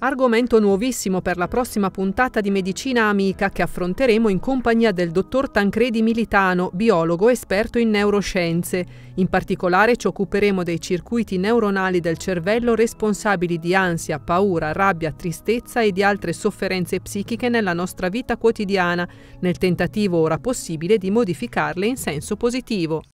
Argomento nuovissimo per la prossima puntata di Medicina Amica che affronteremo in compagnia del dottor Tancredi Militano, biologo esperto in neuroscienze. In particolare ci occuperemo dei circuiti neuronali del cervello responsabili di ansia, paura, rabbia, tristezza e di altre sofferenze psichiche nella nostra vita quotidiana, nel tentativo ora possibile di modificarle in senso positivo.